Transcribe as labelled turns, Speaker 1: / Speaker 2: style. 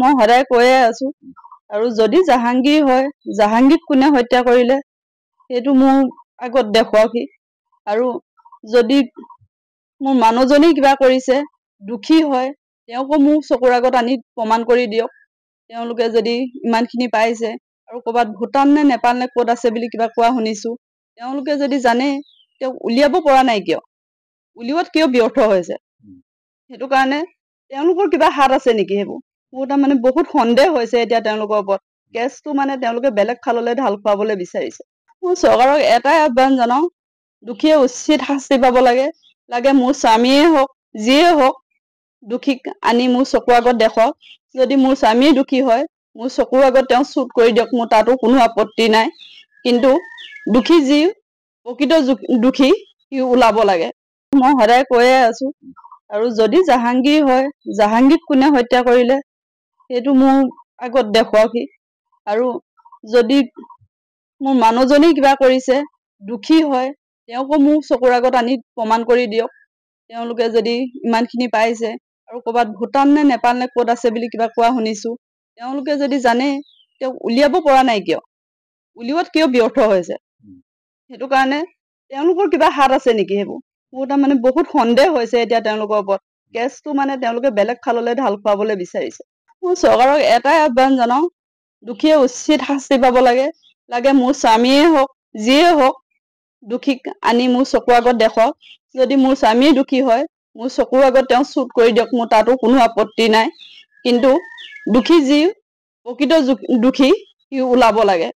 Speaker 1: মই সদায় কৈয়ে আছো আৰু যদি জাহাংগীৰ হয় জাহাংগীৰক কোনে হত্যা কৰিলে সেইটো মোৰ আগত দেখুৱাওকহি আৰু যদি মোৰ মানুহজনী কিবা কৰিছে দুখী হয় তেওঁকো মোৰ চকুৰ আগত আনি প্ৰমাণ কৰি দিয়ক তেওঁলোকে যদি ইমানখিনি পাইছে আৰু ক'ৰবাত ভূটান নে নেপাল নে ক'ত আছে বুলি কিবা কোৱা শুনিছো তেওঁলোকে যদি জানে তেওঁক উলিয়াব পৰা নাই কিয় উলিওৱাত কিয় ব্যৰ্থ হৈছে সেইটো কাৰণে তেওঁলোকৰ কিবা হাত আছে নেকি সেইবোৰ মোৰ তাৰমানে বহুত সন্দেহ হৈছে এতিয়া তেওঁলোকৰ ওপৰত কেচটো মানে তেওঁলোকে বেলেগ ফাললৈ ঢাল খুৱাবলৈ বিচাৰিছে মই চৰকাৰক এটাই আহ্বান জনাওঁ দোষীয়ে উচিত শাস্তি পাব লাগে লাগে মোৰ স্বামীয়ে হওক যিয়ে হওক দোষীক আনি মোৰ চকুৰ আগত দেখক যদি মোৰ স্বামীয়ে দোষী হয় মোৰ চকুৰ আগত তেওঁ চুট কৰি দিয়ক মোৰ তাতো কোনো আপত্তি নাই কিন্তু দোষী যি প্ৰকৃত দোষী সি ওলাব লাগে মই সদায় কৈয়ে আছো আৰু যদি জাহাংগীৰ হয় জাহাংগীক কোনে হত্যা কৰিলে সেইটো মোৰ আগত দেখুৱাওকহি আৰু যদি মোৰ মানুহজনেই কিবা কৰিছে দুখী হয় তেওঁকো মোৰ চকুৰ আগত আনি প্ৰমাণ কৰি দিয়ক তেওঁলোকে যদি ইমান খিনি পাইছে আৰু ক'ৰবাত ভূটান নে নেপাল নে ক'ত আছে বুলি কিবা কোৱা শুনিছো তেওঁলোকে যদি জানে তেওঁক উলিয়াব পৰা নাই কিয় উলিওৱাত কিয় ব্যৰ্থ হৈছে সেইটো কাৰণে তেওঁলোকৰ কিবা হাত আছে নেকি সেইবোৰ মোৰ তাৰমানে বহুত সন্দেহ হৈছে এতিয়া তেওঁলোকৰ ওপৰত কেছটো মানে তেওঁলোকে বেলেগ ফাললৈ ঢাল খুৱাবলৈ বিচাৰিছে মই চৰকাৰক এটাই আহ্বান জনাওঁ দোষীয়ে উচিত শাস্তি পাব লাগে লাগে মোৰ স্বামীয়ে হওক যিয়ে হওক দোষীক আনি মোৰ চকুৰ আগত দেখুৱাওক যদি মোৰ স্বামীয়ে দোষী হয় মোৰ চকুৰ আগত তেওঁ চুট কৰি দিয়ক মোৰ তাতো কোনো আপত্তি নাই কিন্তু দোষী যি প্ৰকৃত দোষী সি ওলাব লাগে